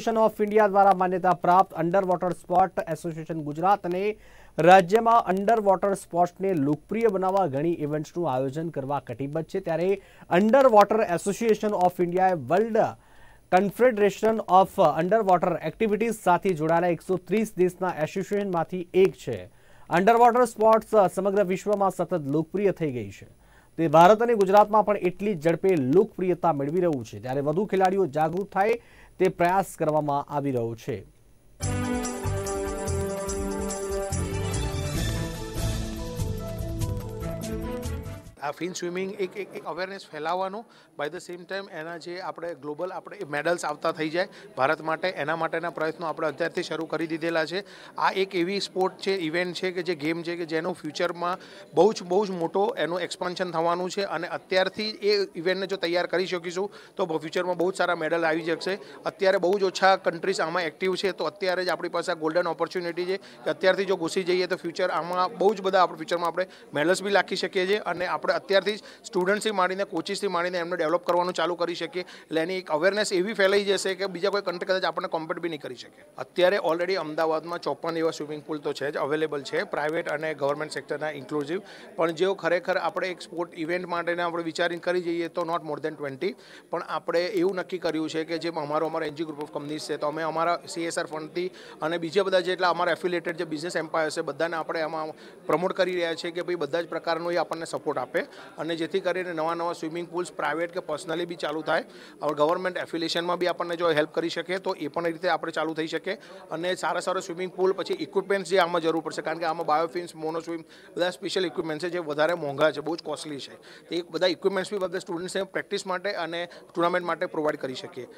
mission of India દ્વારા માન્યતા પ્રાપ્ત under water sport association Gujarat અને રાજ્યમાં અંડર વોટર સ્પોર્ટ્સને લોકપ્રિય બનાવવા ઘણી ઇવેન્ટ્સનું આયોજન કરવા કટિબદ્ધ છે ત્યારે અંડર વોટર એસોસિએશન ઓફ ઇન્ડિયાએ world confederation of under water activities સાથે જોડાયેલા એકસો ત્રીસ દેશના એસોસિએશનમાંથી એક છે અંડર વોટર સ્પોર્ટ્સ સમગ્ર વિશ્વમાં સતત લોકપ્રિય થઈ ગઈ છે તે ભારત અને ગુજરાતમાં પણ એટલી જ ઝડપે લોકપ્રિયતા મેળવી રહ્યું છે ત્યારે વધુ ખેલાડીઓ જાગૃત થાય તે પ્રયાસ કરવામાં આવી રહ્યો છે આ ફિન સ્વિમિંગ એક એક અવેરનેસ ફેલાવવાનો બાય ધ સેમ ટાઈમ એના જે આપણે ગ્લોબલ આપણે મેડલ્સ આવતા થઈ જાય ભારત માટે એના માટેના પ્રયત્નો આપણે અત્યારથી શરૂ કરી દીધેલા છે આ એક એવી સ્પોર્ટ છે ઇવેન્ટ છે કે જે ગેમ છે કે જેનું ફ્યુચરમાં બહુ જ બહુ જ મોટો એનું એક્સપાન્શન થવાનું છે અને અત્યારથી એ ઇવેન્ટને જો તૈયાર કરી શકીશું તો ફ્યુચરમાં બહુ જ સારા મેડલ આવી જશે અત્યારે બહુ જ ઓછા કન્ટ્રીઝ આમાં એક્ટિવ છે તો અત્યારે જ આપણી પાસે ગોલ્ડન ઓપોર્ચ્યુનિટી છે કે અત્યારથી જો ઘૂસી જઈએ તો ફ્યુચર આમાં બહુ જ બધા આપણે ફ્યુચરમાં આપણે મેડલ્સ બી લાખી શકીએ છીએ અને આપણે આપણે અત્યારથી જ સ્ટુડન્ટ્સથી માંડીને કોચિસથી માંડીને એમને ડેવલપ કરવાનું ચાલુ કરી શકીએ એટલે એની એક અવેરનેસ એવી ફેલાઈ જશે કે બીજા કોઈ કન્ટ્રી કદાચ આપણને કોમ્પેટ બી નહીં કરી શકે અત્યારે ઓલરેડી અમદાવાદમાં ચોપન એવા સ્વિમિંગ પુલ તો છે જ અવેલેબલ છે પ્રાઇવેટ અને ગવર્મેન્ટ સેક્ટરના ઇન્ક્લુઝિવ પણ જેઓ ખરેખર આપણે એક સ્પોર્ટ ઇવેન્ટ માટેને આપણે વિચારીને કરી જઈએ તો નોટ મોર દેન ટ્વેન્ટી પણ આપણે એવું નક્કી કર્યું છે કે જેમ અમારો અમારો એનજી ગ્રુપ ઓફ કંપનીઝ છે તો અમે અમારા સીએસઆર ફંડથી અને બીજા બધા જેટલા અમારા એફિલેટેડ જે બિઝનેસ એમ્પાયર છે બધાને આપણે આમાં પ્રમોટ કરી રહ્યા છીએ કે ભાઈ બધા જ પ્રકારનો એ આપણને સપોર્ટ આપે આપે અને જેથી કરીને નવા નવા સ્વિમિંગ પુલ્સ પ્રાઇવેટ કે પર્સનલી બી ચાલુ થાય હવે ગવર્મેન્ટ એફિલિએશનમાં બી આપણને જો હેલ્પ કરી શકે તો એ પણ રીતે આપણે ચાલુ થઈ શકે અને સારા સારા સ્વિમિંગ પૂલ પછી ઇક્વિપમેન્ટ્સ જે આમાં જરૂર પડશે કારણ કે આમાં બાયોફિન્સ મોનોસ્વિમ બધા સ્પેશિયલ ઇક્વિપમેન્ટ છે જે વધારે મોંઘા છે બહુ જ કોસ્ટલી છે તે બધા ઇક્વિપમેન્ટ્સ બી બધા સ્ટુડન્ટ્સને પ્રેક્ટિસ માટે અને ટુર્નામેન્ટ માટે પ્રોવાઈડ કરી શકીએ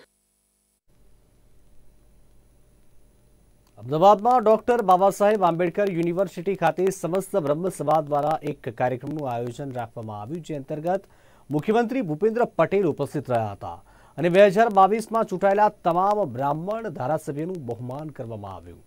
અમદાવાદમાં ડોક્ટર સાહેબ આંબેડકર યુનિવર્સિટી ખાતે સમસ્ત બ્રહ્મ સભા દ્વારા એક કાર્યક્રમનું આયોજન રાખવામાં આવ્યું જે અંતર્ગત મુખ્યમંત્રી ભૂપેન્દ્ર પટેલ ઉપસ્થિત રહ્યા હતા અને બે હજાર બાવીસમાં ચૂંટાયેલા તમામ બ્રાહ્મણ ધારાસભ્યનું બહુમાન કરવામાં આવ્યું